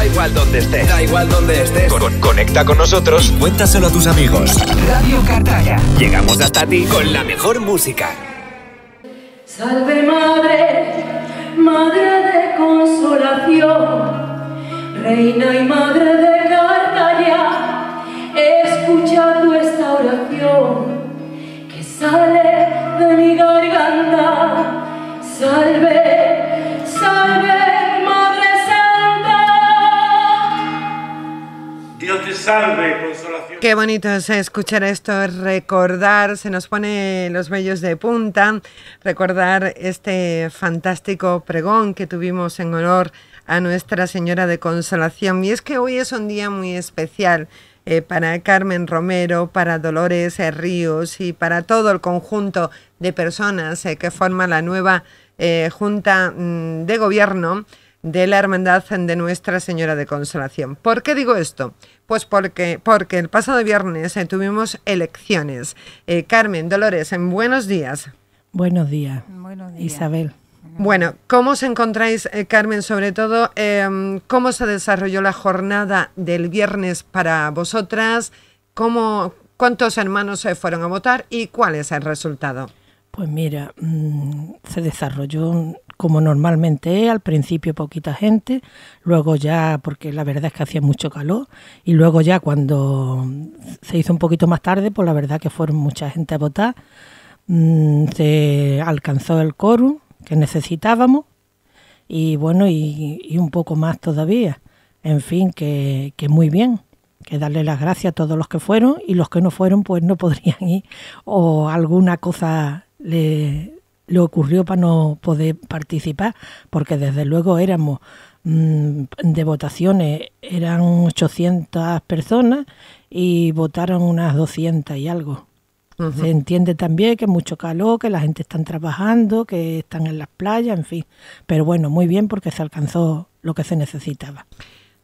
Da igual donde estés. Da igual donde estés. conecta con nosotros. cuéntaselo a tus amigos. Radio Cartaya. Llegamos hasta ti con la mejor música. Salve madre, madre de consolación, reina y madre de Cartaya. Escucha escuchado esta oración que sale de mi garganta. Salve, salve. Qué bonito es escuchar esto, recordar, se nos pone los vellos de punta, recordar este fantástico pregón que tuvimos en honor a Nuestra Señora de Consolación. Y es que hoy es un día muy especial. Eh, para Carmen Romero, para Dolores Ríos y para todo el conjunto de personas eh, que forma la nueva eh, Junta mm, de Gobierno de la Hermandad de Nuestra Señora de Consolación. ¿Por qué digo esto? Pues porque, porque el pasado viernes eh, tuvimos elecciones. Eh, Carmen, Dolores, en buenos días. Buenos días, Isabel. Bueno, ¿cómo os encontráis, eh, Carmen, sobre todo? Em, ¿Cómo se desarrolló la jornada del viernes para vosotras? ¿Cuántos hermanos se fueron a votar y cuál es el resultado? Pues mira, mm, se desarrolló como normalmente es, al principio poquita gente, luego ya, porque la verdad es que hacía mucho calor, y luego ya cuando se hizo un poquito más tarde, pues la verdad que fueron mucha gente a votar, mm, se alcanzó el quórum que necesitábamos, y bueno, y, un poco más todavía. En fin, que, que muy bien que darle las gracias a todos los que fueron y los que no fueron pues no podrían ir o alguna cosa le, lo ocurrió para no poder participar, porque desde luego éramos mm, de votaciones, eran 800 personas y votaron unas 200 y algo. Se entiende también que mucho calor, que la gente está trabajando, que están en las playas, en fin. Pero bueno, muy bien porque se alcanzó lo que se necesitaba.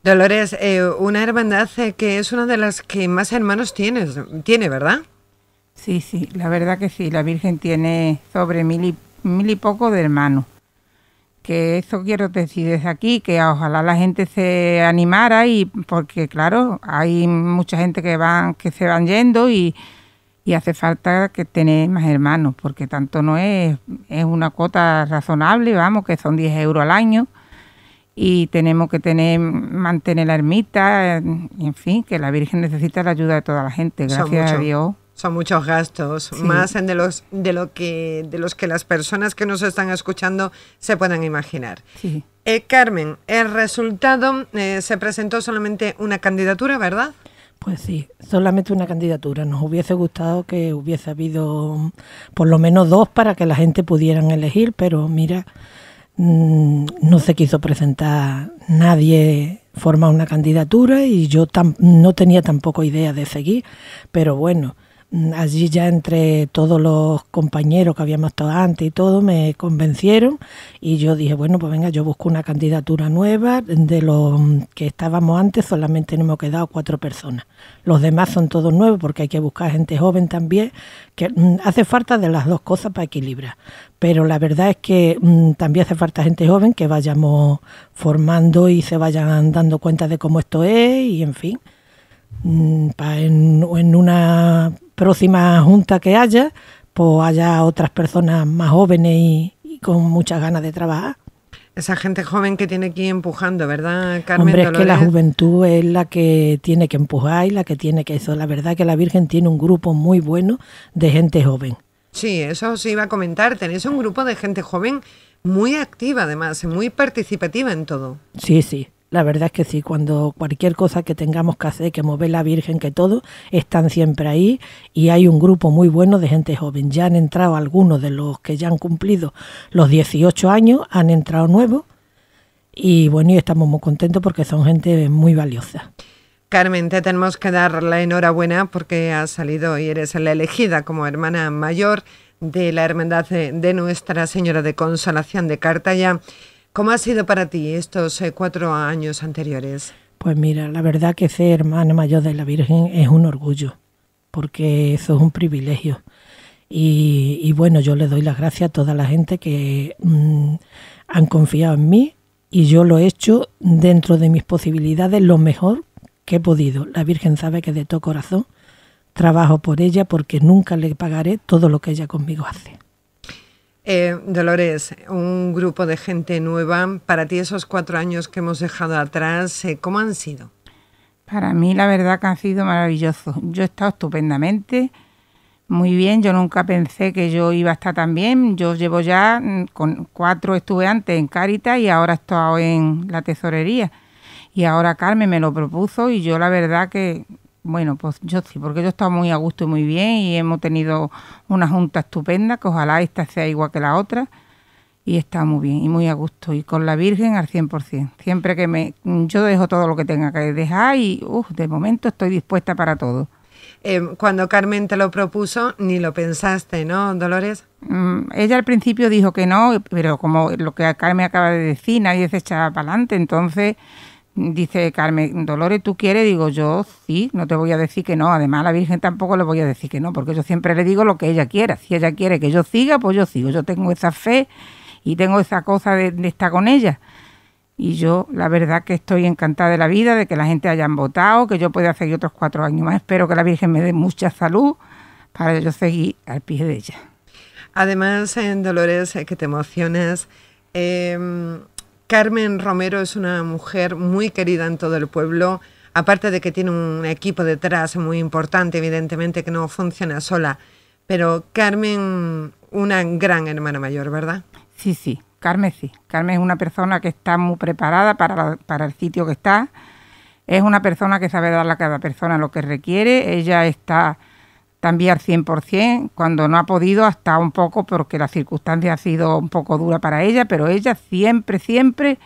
Dolores, eh, una hermandad eh, que es una de las que más hermanos tienes, tiene, ¿verdad? Sí, sí, la verdad que sí, la Virgen tiene sobre mil y, mil y poco de hermanos. Que eso quiero decir desde aquí, que ojalá la gente se animara y porque claro, hay mucha gente que van, que se van yendo y, hace falta que tener más hermanos, porque tanto no es, es una cuota razonable, vamos, que son 10 euros al año, y tenemos que tener, mantener la ermita, en fin, que la Virgen necesita la ayuda de toda la gente, gracias a Dios. Son muchos gastos, más de los de lo que de los que las personas que nos están escuchando se puedan imaginar. Eh, Carmen, el resultado eh, se presentó solamente una candidatura, ¿verdad? Pues sí, solamente una candidatura. Nos hubiese gustado que hubiese habido mm, por lo menos dos para que la gente pudieran elegir, pero mira, mm, no se quiso presentar nadie forma una candidatura y yo no tenía tampoco idea de seguir, pero bueno, allí ya entre todos los compañeros que habíamos estado antes y todo, me convencieron y yo dije, bueno, pues venga, yo busco una candidatura nueva, de los mm, que estábamos antes solamente nos hemos quedado cuatro personas, los demás son todos nuevos porque hay que buscar gente joven también, que mm, hace falta de las dos cosas para equilibrar, pero la verdad es que mm, también hace falta gente joven que vayamos formando y se vayan dando cuenta de cómo esto es y en fin. En, en una próxima junta que haya, pues haya otras personas más jóvenes y, con muchas ganas de trabajar. Esa gente joven que tiene que ir empujando, ¿verdad, Carmen? Hombre, es que la juventud es la que tiene que empujar y la que tiene que eso. La verdad que la Virgen tiene un grupo muy bueno de gente joven. Sí, eso sí iba a comentar. Tenéis un grupo de gente joven muy activa, además, muy participativa en todo. Sí, sí. La verdad es que sí, cuando cualquier cosa que tengamos que hacer, que mover la Virgen, que todo, están siempre ahí y hay un grupo muy bueno de gente joven. Ya han entrado algunos de los que ya han cumplido los 18 años, han entrado nuevos y bueno, y estamos muy contentos porque son gente muy valiosa. Carmen, te tenemos que dar la enhorabuena porque has salido y eres la elegida como hermana mayor de la Hermandad de Nuestra Señora de Consolación de Cartaya. ¿Cómo ha sido para ti estos eh, cuatro años anteriores? Pues mira, la verdad que ser hermana mayor de la Virgen es un orgullo, porque eso es un privilegio. Y, bueno, yo le doy las gracias a toda la gente que mm, han confiado en mí y yo lo he hecho dentro de mis posibilidades lo mejor que he podido. La Virgen sabe que de todo corazón trabajo por ella porque nunca le pagaré todo lo que ella conmigo hace. Eh, Dolores, un grupo de gente nueva, para ti esos cuatro años que hemos dejado atrás, eh, ¿cómo han sido? Para mí la verdad que han sido maravillosos. Yo he estado estupendamente, muy bien, yo nunca pensé que yo iba a estar tan bien. Yo llevo ya, mm, con cuatro estuve antes en Cáritas y ahora he estado en la tesorería. Y ahora Carmen me lo propuso y yo la verdad que bueno, pues yo sí, porque yo estaba muy a gusto y muy bien y hemos tenido una junta estupenda, que ojalá esta sea igual que la otra y está muy bien y muy a gusto y con la Virgen al 100%. Siempre que me yo dejo todo lo que tenga que dejar y uff, de momento estoy dispuesta para todo. Em, cuando Carmen te lo propuso, ni lo pensaste, ¿no, Dolores? Mm, ella al principio dijo que no, pero como lo que Carmen acaba de decir, nadie se echaba para adelante, entonces Dice Carmen, Dolores, ¿tú quieres? Digo, yo sí, no te voy a decir que no. Además, a la Virgen tampoco le voy a decir que no, porque yo siempre le digo lo que ella quiera. Si ella quiere que yo siga, pues yo sigo. Yo tengo esa fe y tengo esa cosa de, estar con ella. Y yo, la verdad, que estoy encantada de la vida, de que la gente hayan votado, que yo pueda seguir otros cuatro años más. Espero que la Virgen me dé mucha salud para yo seguir al pie de ella. Además, eh, Dolores, eh, que te emociones em, Carmen Romero es una mujer muy querida en todo el pueblo, aparte de que tiene un equipo detrás muy importante, evidentemente que no funciona sola, pero Carmen, una gran hermana mayor, ¿verdad? Sí, sí, Carmen sí. Carmen es una persona que está muy preparada para, el sitio que está, es una persona que sabe darle a cada persona lo que requiere, ella está cambiar 100%, cuando no ha podido hasta un poco porque la circunstancia ha sido un poco dura para ella, pero ella siempre, siempre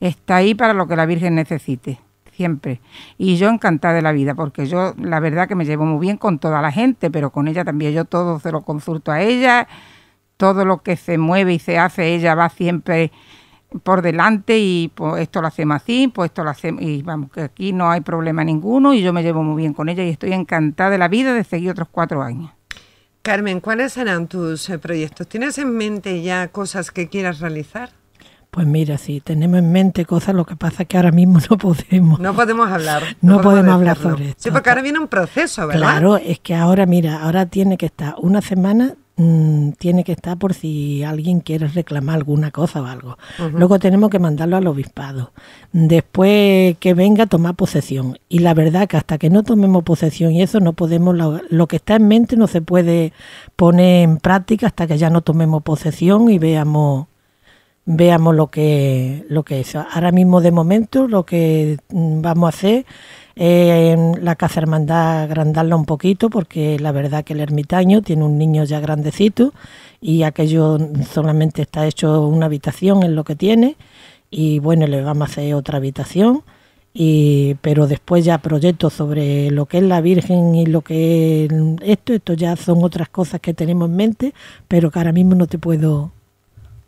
está ahí para lo que la Virgen necesite, siempre. Y yo encantada de la vida, porque yo la verdad que me llevo muy bien con toda la gente, pero con ella también yo todo se lo consulto a ella, todo lo que se mueve y se hace, ella va siempre por delante y pues, esto lo hacemos así, pues esto lo hacemos y vamos, que aquí no hay problema ninguno y yo me llevo muy bien con ella y estoy encantada de la vida de seguir otros cuatro años. Carmen, ¿cuáles serán tus eh, proyectos? ¿Tienes en mente ya cosas que quieras realizar? Pues mira, sí, tenemos en mente cosas, lo que pasa es que ahora mismo no podemos. No podemos hablar. No, podemos, hablar sobre esto. Sí, porque ahora viene un proceso, ¿verdad? Claro, es que ahora, mira, ahora tiene que estar una semana Mm, tiene que estar por si alguien quiere reclamar alguna cosa o algo. Luego tenemos que mandarlo al obispado. Después que venga, tomar posesión. Y la verdad que hasta que no tomemos posesión y eso no podemos, lo, que está en mente no se puede poner en práctica hasta que ya no tomemos posesión y veamos veamos lo que lo que es. Ahora mismo de momento lo que mm, vamos a hacer eh, la Casa Hermandad agrandarla un poquito, porque la verdad que el ermitaño tiene un niño ya grandecito y aquello solamente está hecho una habitación en lo que tiene y bueno, le vamos a hacer otra habitación. Y, pero después ya proyectos sobre lo que es la Virgen y lo que es esto, esto ya son otras cosas que tenemos en mente, pero que ahora mismo no te puedo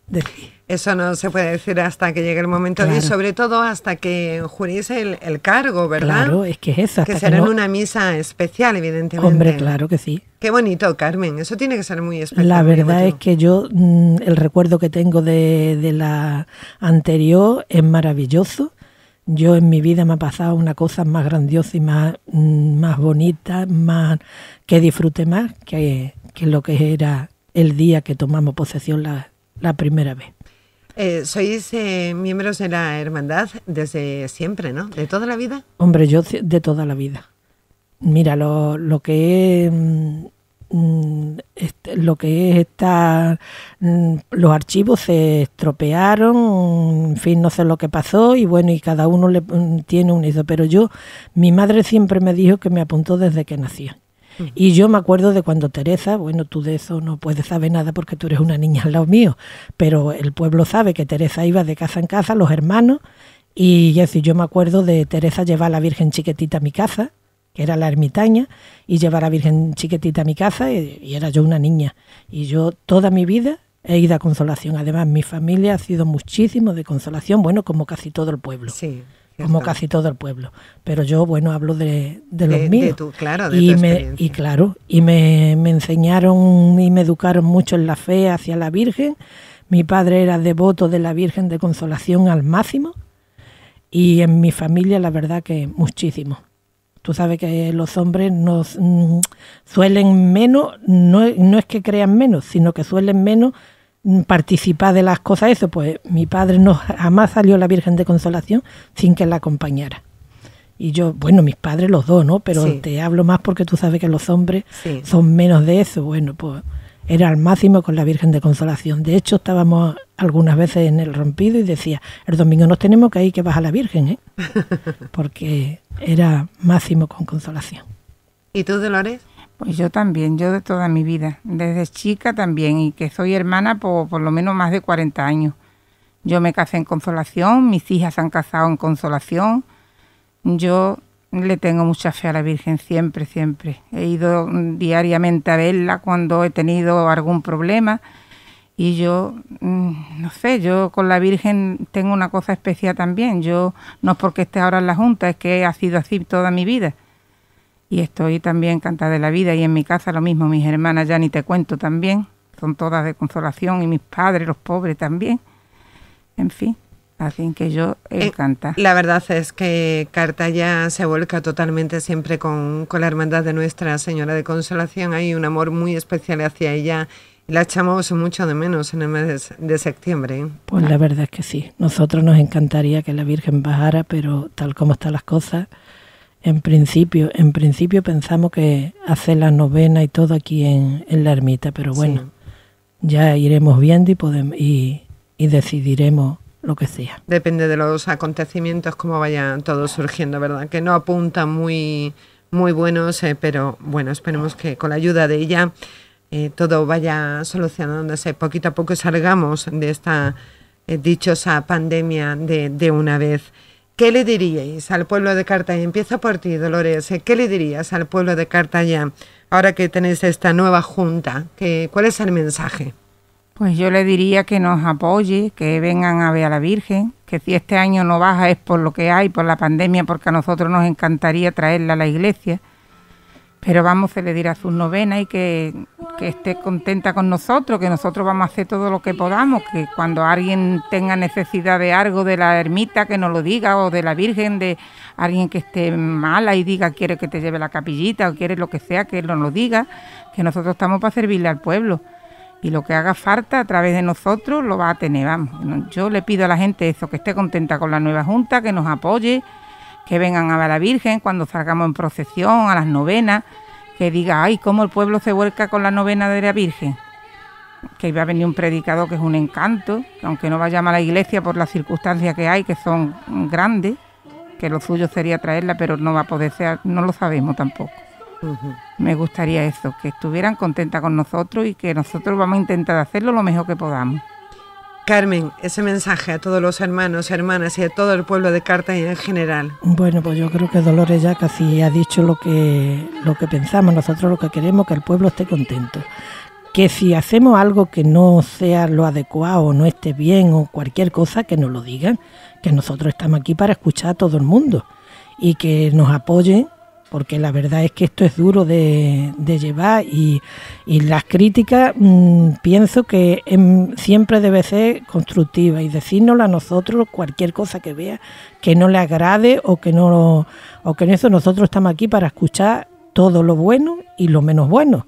decir. Eso no se puede decir hasta que llegue el momento y sobre todo hasta que jurís el, cargo, ¿verdad? Claro, es que es esa. Que será en una misa especial, evidentemente. Hombre, claro que sí. Qué bonito, Carmen. Eso tiene que ser muy especial. La verdad es que yo, mm, el recuerdo que tengo de, la anterior es maravilloso. Yo en mi vida me ha pasado una cosa más grandiosa y más, mm, bonita, más que disfrute más que, que lo que era el día que tomamos posesión la primera vez. Eh, sois eh, miembros de la hermandad desde siempre, ¿no? ¿De toda la vida? Hombre, yo de toda la vida. Mira, lo, lo que es... Mm, mm, este, lo que es mm, los archivos se estropearon, en fin, no sé lo que pasó y bueno, y cada uno le, tiene un hijo, pero yo, mi madre siempre me dijo que me apuntó desde que nacía. Y yo me acuerdo de cuando Teresa, bueno, tú de eso no puedes saber nada porque tú eres una niña al lado mío, pero el pueblo sabe que Teresa iba de casa en casa, los hermanos, y es decir, yo me acuerdo de Teresa llevar a la Virgen Chiquetita a mi casa, que era la ermitaña, y llevar a la Virgen Chiquetita a mi casa, y, y era yo una niña. Y yo toda mi vida he ido a consolación. Además, mi familia ha sido muchísimo de consolación, bueno, como casi todo el pueblo. Sí como casi todo el pueblo. Pero yo, bueno, hablo de, los míos. De claro, y, claro, y me, enseñaron y me educaron mucho en la fe hacia la Virgen. Mi padre era devoto de la Virgen de Consolación al máximo. Y en mi familia, la verdad que muchísimo. Tú sabes que los hombres nos mm, suelen menos, no, no es que crean menos, sino que suelen menos participar de las cosas, eso, pues mi padre no jamás salió la Virgen de Consolación sin que la acompañara. Y yo, bueno, mis padres los dos, ¿no? Pero te hablo más porque tú sabes que los hombres son menos de eso. Bueno, pues era al máximo con la Virgen de Consolación. De hecho, estábamos algunas veces en el rompido y decía, el domingo nos tenemos que ir que vas a la Virgen, ¿eh? Porque era máximo con Consolación. ¿Y tú, Dolores? Pues yo también, yo de toda mi vida, desde chica también, y que soy hermana por, por lo menos más de 40 años. Yo me casé en consolación, mis hijas han casado en consolación. Yo le tengo mucha fe a la Virgen siempre, siempre. He ido diariamente a verla cuando he tenido algún problema. Y yo, mm, no sé, yo con la Virgen tengo una cosa especial también. Yo no es porque esté ahora en la Junta, es que ha sido así toda mi vida y estoy también cantada de la vida y en mi casa lo mismo, mis hermanas ya ni te cuento también, son todas de consolación y mis padres, los pobres también, en fin. Así que yo encanta eh, La verdad es que carta ya se vuelca totalmente siempre con, con la hermandad de Nuestra Señora de Consolación. Hay un amor muy especial hacia ella la echamos mucho de menos en el mes de septiembre. ¿eh? Pues la verdad es que sí. Nosotros nos encantaría que la Virgen bajara, pero tal como están las cosas, en principio, en principio pensamos que hacer la novena y todo aquí en, la ermita, pero bueno, ya iremos viendo y, podemos, y, decidiremos lo que sea. Depende de los acontecimientos, cómo vaya todo surgiendo, ¿verdad? Que no apuntan muy, muy buenos, eh, pero bueno, esperemos que con la ayuda de ella eh, todo vaya solucionándose poquito a poco salgamos de esta eh, dichosa pandemia de, de una vez. ¿Qué le diríais al pueblo de Cartagena? Empieza por ti, Dolores. ¿Qué le dirías al pueblo de Cartagena ahora que tenéis esta nueva junta? ¿Qué, ¿Cuál es el mensaje? Pues yo le diría que nos apoye, que vengan a ver a la Virgen, que si este año no baja es por lo que hay, por la pandemia, porque a nosotros nos encantaría traerla a la iglesia pero vamos, se le dirá su novena y que, que, esté contenta con nosotros, que nosotros vamos a hacer todo lo que podamos, que cuando alguien tenga necesidad de algo de la ermita, que nos lo diga, o de la Virgen, de alguien que esté mala y diga quiere que te lleve la capillita o quiere lo que sea, que nos lo diga, que nosotros estamos para servirle al pueblo y lo que haga falta a través de nosotros lo va a tener, vamos. Yo le pido a la gente eso, que esté contenta con la nueva Junta, que nos apoye, que vengan a la Virgen, cuando salgamos en procesión, a las novenas, que diga, ay, cómo el pueblo se vuelca con la novena de la Virgen. Que iba a venir un predicador que es un encanto, aunque no vaya a la iglesia por las circunstancias que hay, que son grandes, que lo suyo sería traerla, pero no va a poder ser, no lo sabemos tampoco. Me gustaría eso, que estuvieran contentas con nosotros y que nosotros vamos a intentar hacerlo lo mejor que podamos. Carmen, ese mensaje a todos los hermanos, hermanas y a todo el pueblo de Cartagena en general. Bueno, pues yo creo que Dolores ya casi ha dicho lo que, lo que pensamos. Nosotros lo que queremos es que el pueblo esté contento. Que si hacemos algo que no sea lo adecuado, no esté bien o cualquier cosa, que nos lo digan. Que nosotros estamos aquí para escuchar a todo el mundo y que nos apoyen porque la verdad es que esto es duro de, llevar y, las críticas mm, pienso que siempre debe ser constructiva y decirnos a nosotros cualquier cosa que vea que no le agrade o que no o que en eso nosotros estamos aquí para escuchar todo lo bueno y lo menos bueno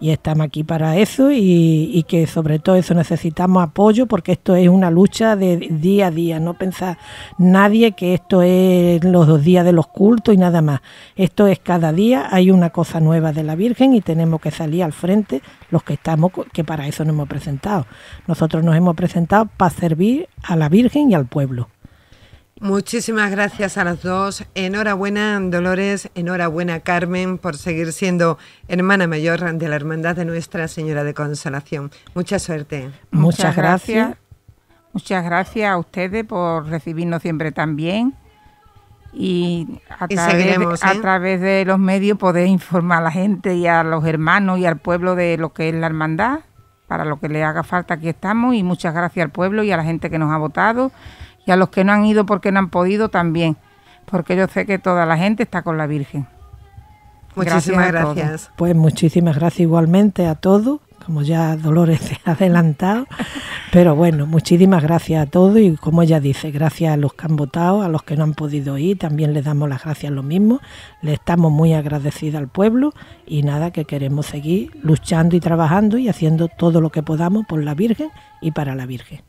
y estamos aquí para eso y, que sobre todo eso necesitamos apoyo porque esto es una lucha de día a día, no piensa nadie que esto es los dos días de los cultos y nada más. Esto es cada día, hay una cosa nueva de la Virgen y tenemos que salir al frente los que estamos, que para eso nos hemos presentado. Nosotros nos hemos presentado para servir a la Virgen y al pueblo. Muchísimas gracias a las dos. Enhorabuena, Dolores. Enhorabuena, Carmen, por seguir siendo hermana mayor de la Hermandad de Nuestra Señora de Consolación. Mucha suerte. Muchas, gracias. Muchas gracias a ustedes por recibirnos siempre tan bien. Y a, través, a ¿eh? través de los medios poder informar a la gente y a los hermanos y al pueblo de lo que es la hermandad. Para lo que le haga falta, aquí estamos. Y muchas gracias al pueblo y a la gente que nos ha votado y a los que no han ido porque no han podido también, porque yo sé que toda la gente está con la Virgen. Muchísimas gracias. Pues muchísimas gracias igualmente a todos, como ya Dolores se ha adelantado, pero bueno, muchísimas gracias a todos y como ella dice, gracias a los que han votado, a los que no han podido ir, también les damos las gracias lo mismo, le estamos muy agradecida al pueblo y nada, que queremos seguir luchando y trabajando y haciendo todo lo que podamos por la Virgen y para la Virgen.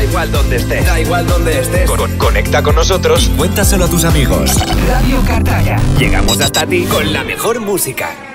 Da igual donde estés. Da igual donde estés. conecta con nosotros cuéntaselo a tus amigos. Radio Cartaya. Llegamos hasta ti con la mejor música.